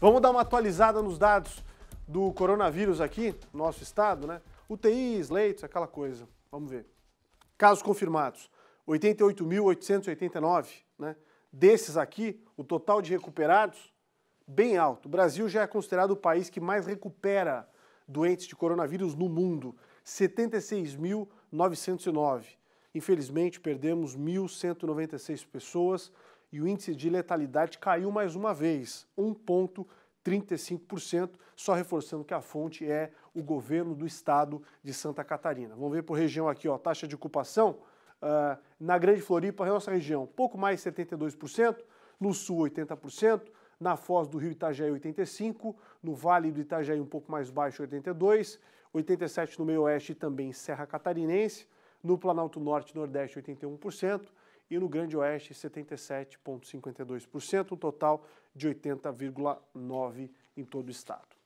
Vamos dar uma atualizada nos dados do coronavírus aqui, nosso estado, né? UTIs, leitos, aquela coisa. Vamos ver. Casos confirmados, 88.889, né? Desses aqui, o total de recuperados, bem alto. O Brasil já é considerado o país que mais recupera doentes de coronavírus no mundo, 76.909. Infelizmente, perdemos 1.196 pessoas, e o índice de letalidade caiu mais uma vez, 1,35%, só reforçando que a fonte é o governo do estado de Santa Catarina. Vamos ver por região aqui, ó, taxa de ocupação uh, na Grande Floripa, nossa região, pouco mais 72%, no Sul 80%, na Foz do Rio Itajaí 85, no Vale do Itajaí um pouco mais baixo 82, 87 no Meio Oeste e também Serra Catarinense, no Planalto Norte e Nordeste 81%, e no Grande Oeste 77,52%, um total de 80,9% em todo o estado.